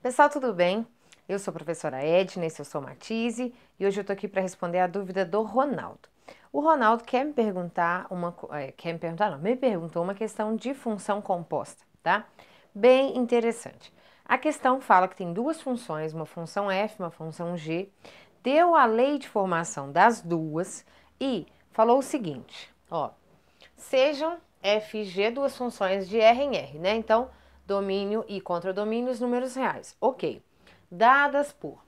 Pessoal, tudo bem? Eu sou a professora Edna, esse eu é sou Matize e hoje eu tô aqui para responder a dúvida do Ronaldo. O Ronaldo quer me perguntar uma é, quer me perguntar, não, me perguntou uma questão de função composta, tá? Bem interessante. A questão fala que tem duas funções, uma função f, uma função g. Deu a lei de formação das duas e falou o seguinte, ó: sejam f e g duas funções de r em r, né? Então, domínio e contradomínio, os números reais. Ok. Dadas por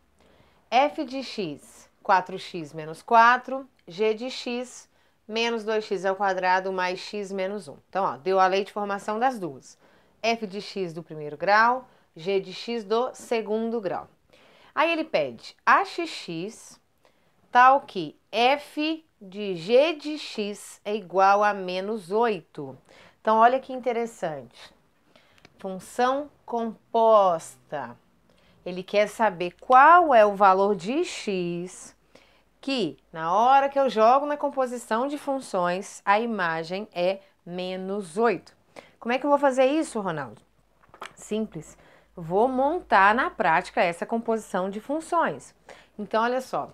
f de x, 4x menos 4, g de x, menos 2x ao quadrado mais x menos 1. Então, ó, deu a lei de formação das duas. f de x do primeiro grau, g de x do segundo grau. Aí ele pede axx tal que f de g de x é igual a menos 8. Então, olha que interessante. Função composta. Ele quer saber qual é o valor de x que, na hora que eu jogo na composição de funções, a imagem é menos 8. Como é que eu vou fazer isso, Ronaldo? Simples. Vou montar na prática essa composição de funções. Então, olha só.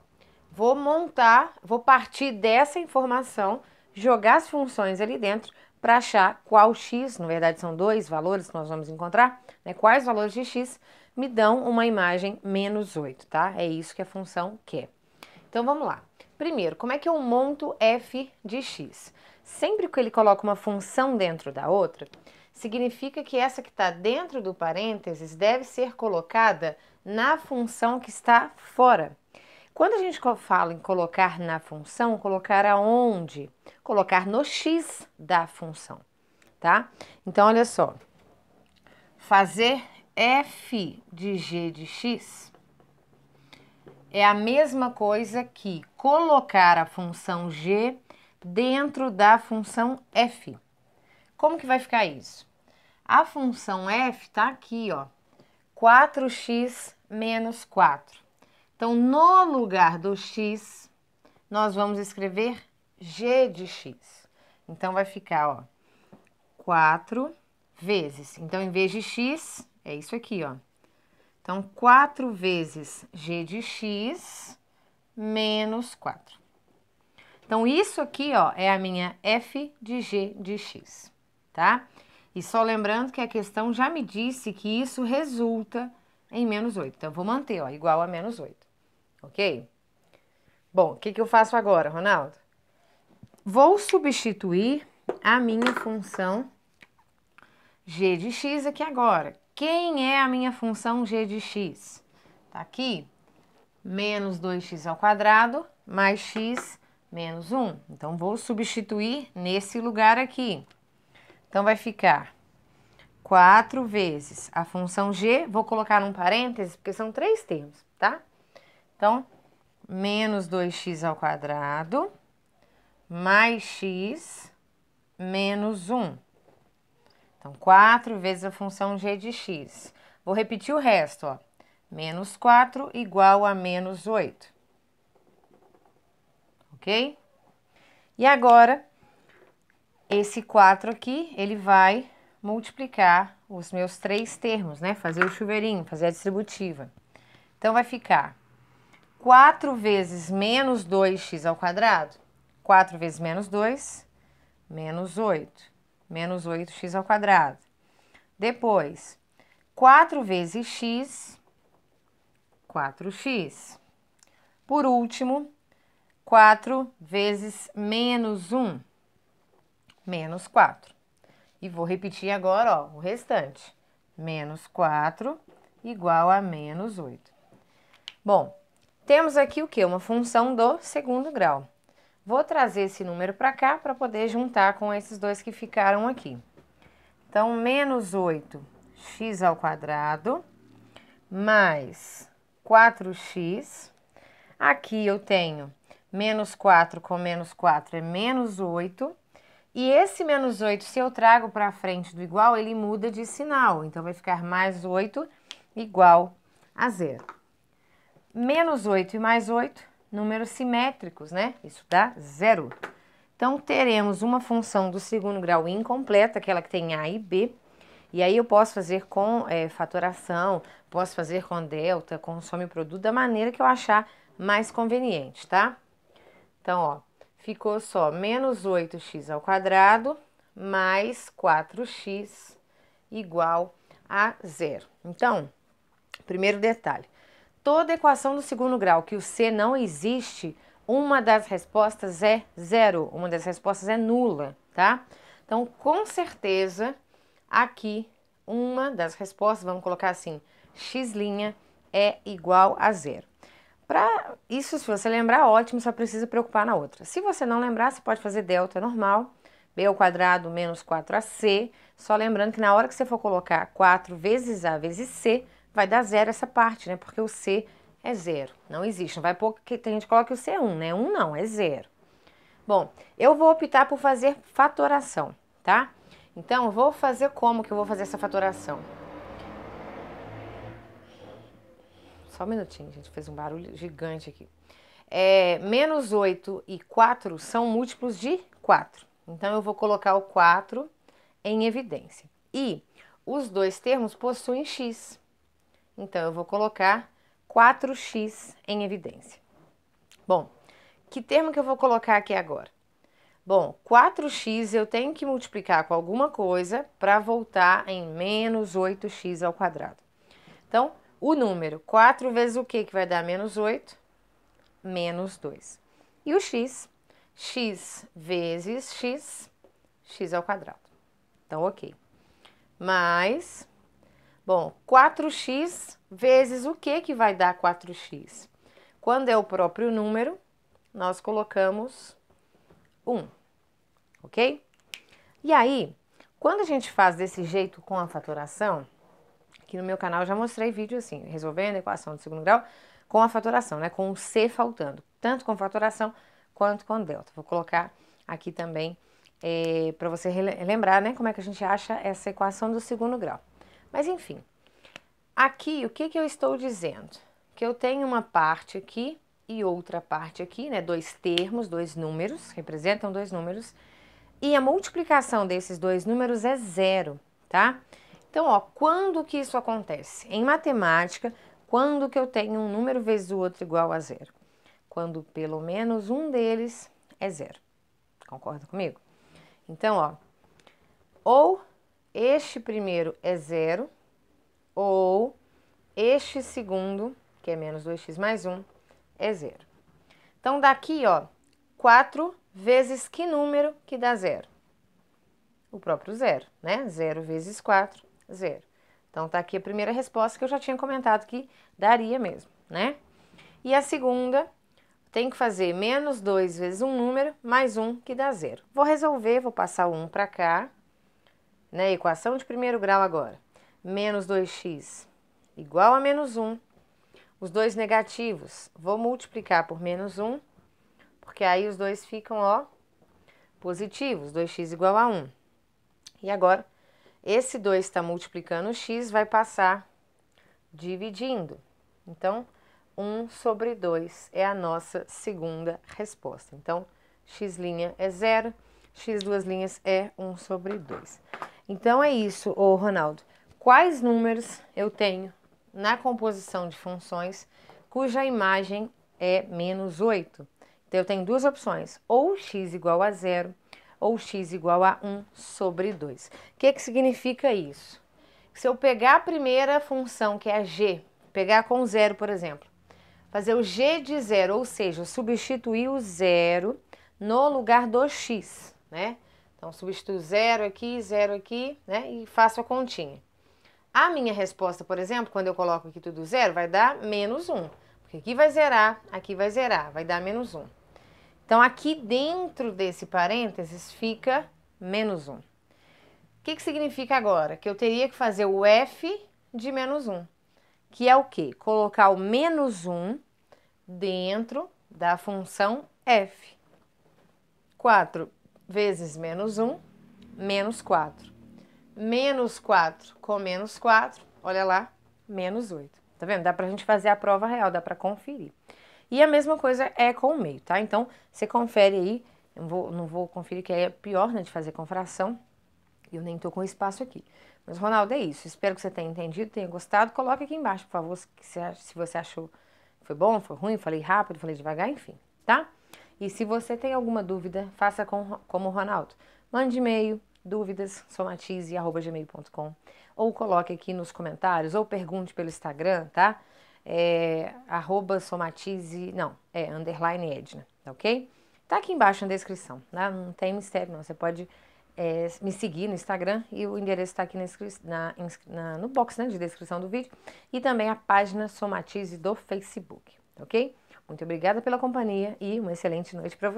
Vou montar, vou partir dessa informação, jogar as funções ali dentro para achar qual x, na verdade são dois valores que nós vamos encontrar, né, quais valores de x me dão uma imagem menos 8, tá? É isso que a função quer. Então vamos lá. Primeiro, como é que eu monto f de x? Sempre que ele coloca uma função dentro da outra, significa que essa que está dentro do parênteses deve ser colocada na função que está fora. Quando a gente fala em colocar na função, colocar aonde? Colocar no x da função, tá? Então, olha só. Fazer f de g de x é a mesma coisa que colocar a função g dentro da função f. Como que vai ficar isso? A função f está aqui, ó. 4x menos 4 então, no lugar do x, nós vamos escrever g de x. Então, vai ficar, ó, 4 vezes. Então, em vez de x, é isso aqui, ó. Então, 4 vezes g de x menos 4. Então, isso aqui, ó, é a minha f de g de x, tá? E só lembrando que a questão já me disse que isso resulta em menos 8. Então, eu vou manter, ó, igual a menos 8 ok? Bom, o que, que eu faço agora, Ronaldo? Vou substituir a minha função g de x aqui agora. Quem é a minha função g de x? Tá aqui, menos 2x ao quadrado, mais x menos 1. Então, vou substituir nesse lugar aqui. Então, vai ficar 4 vezes a função g, vou colocar num parênteses, porque são três termos, tá? Então, menos 2x ao quadrado, mais x, menos 1. Então, 4 vezes a função g de x. Vou repetir o resto, ó. Menos 4 igual a menos 8. Ok? E agora, esse 4 aqui, ele vai multiplicar os meus três termos, né? Fazer o chuveirinho, fazer a distributiva. Então, vai ficar 4 vezes menos 2x ao quadrado. 4 vezes menos 2, menos 8. Menos 8x ao quadrado. Depois, 4 vezes x, 4x. Por último, 4 vezes menos 1, menos 4. E vou repetir agora ó, o restante. Menos 4 igual a menos 8. Bom, temos aqui o quê? Uma função do segundo grau. Vou trazer esse número para cá para poder juntar com esses dois que ficaram aqui. Então, menos 8x ao quadrado mais 4x. Aqui eu tenho menos 4 com menos 4 é menos 8. E esse menos 8, se eu trago para frente do igual, ele muda de sinal. Então, vai ficar mais 8 igual a zero menos 8 e mais 8, números simétricos, né? Isso dá zero. Então, teremos uma função do segundo grau incompleta, aquela que tem A e B, e aí eu posso fazer com é, fatoração, posso fazer com delta, com some produto, da maneira que eu achar mais conveniente, tá? Então, ó, ficou só menos 8x ao quadrado mais 4x igual a zero. Então, primeiro detalhe, toda equação do segundo grau que o C não existe, uma das respostas é zero, uma das respostas é nula, tá? Então, com certeza, aqui uma das respostas, vamos colocar assim, x' é igual a zero. Para isso, se você lembrar, ótimo, só precisa preocupar na outra. Se você não lembrar, você pode fazer delta normal, b ao quadrado menos 4ac, só lembrando que na hora que você for colocar 4 vezes a vezes c, vai dar zero essa parte, né? Porque o C é zero, não existe. Não vai pôr que tem gente coloca o C1, é um, né? 1 um não, é zero. Bom, eu vou optar por fazer fatoração, tá? Então, vou fazer como que eu vou fazer essa fatoração? Só um minutinho, gente, fez um barulho gigante aqui. É, menos 8 e 4 são múltiplos de 4. Então, eu vou colocar o 4 em evidência. E os dois termos possuem x. Então, eu vou colocar 4x em evidência. Bom, que termo que eu vou colocar aqui agora? Bom, 4x eu tenho que multiplicar com alguma coisa para voltar em menos 8x ao quadrado. Então, o número 4 vezes o que que vai dar menos 8? Menos 2. E o x? x vezes x, x ao quadrado. Então, ok. Mais Bom, 4x vezes o que que vai dar 4x? Quando é o próprio número, nós colocamos 1, ok? E aí, quando a gente faz desse jeito com a fatoração, que no meu canal já mostrei vídeo assim, resolvendo a equação de segundo grau com a fatoração, né? Com o C faltando, tanto com fatoração quanto com delta. Vou colocar aqui também é, eh, para você lembrar, né? Como é que a gente acha essa equação do segundo grau. Mas enfim, aqui o que, que eu estou dizendo? Que eu tenho uma parte aqui e outra parte aqui, né? Dois termos, dois números, representam dois números. E a multiplicação desses dois números é zero, tá? Então, ó, quando que isso acontece? Em matemática, quando que eu tenho um número vezes o outro igual a zero? Quando pelo menos um deles é zero. Concorda comigo? Então, ó, ou este primeiro é zero, ou este segundo, que é menos 2x mais 1, é zero. Então, daqui, ó, 4 vezes que número que dá zero? O próprio zero, né? Zero vezes 4, zero. Então, tá aqui a primeira resposta que eu já tinha comentado que daria mesmo, né? E a segunda, tem que fazer menos 2 vezes um número, mais um que dá zero. Vou resolver, vou passar o 1 para cá, né? Equação de primeiro grau agora. Menos 2x igual a menos 1. Os dois negativos, vou multiplicar por menos 1, porque aí os dois ficam, ó, positivos. 2x igual a 1. E agora, esse 2 está multiplicando o x, vai passar dividindo. Então, 1 sobre 2 é a nossa segunda resposta. Então, x' é zero, x é 1 sobre 2. Então é isso, ô Ronaldo. Quais números eu tenho na composição de funções cuja imagem é menos 8? Então eu tenho duas opções, ou x igual a zero, ou x igual a 1 sobre 2. O que, que significa isso? Se eu pegar a primeira função, que é a g, pegar com zero, por exemplo, fazer o g de zero, ou seja, substituir o zero no lugar do x, né? Então, substituo zero aqui, zero aqui, né? E faço a continha. A minha resposta, por exemplo, quando eu coloco aqui tudo zero, vai dar menos um. Porque aqui vai zerar, aqui vai zerar, vai dar menos um. Então, aqui dentro desse parênteses fica menos um. O que, que significa agora? Que eu teria que fazer o f de menos um. Que é o quê? Colocar o menos um dentro da função f. 4 vezes menos 1, menos 4. Menos 4 com menos 4, olha lá, menos 8. Tá vendo? Dá pra gente fazer a prova real, dá pra conferir. E a mesma coisa é com o meio, tá? Então, você confere aí, eu não vou, não vou conferir que é pior, né, de fazer com fração, eu nem tô com espaço aqui. Mas, Ronaldo, é isso. Espero que você tenha entendido, tenha gostado. Coloque aqui embaixo, por favor, se você achou foi bom, foi ruim, falei rápido, falei devagar, enfim, tá? E se você tem alguma dúvida, faça com, como o Ronaldo. Mande e-mail, dúvidas, somatize.gmail.com ou coloque aqui nos comentários ou pergunte pelo Instagram, tá? É, arroba somatize, não, é underline Edna, tá ok? Tá aqui embaixo na descrição, né? não tem mistério não, você pode é, me seguir no Instagram e o endereço está aqui na, na, na, no box né, de descrição do vídeo e também a página Somatize do Facebook, tá ok? Muito obrigada pela companhia e uma excelente noite para você.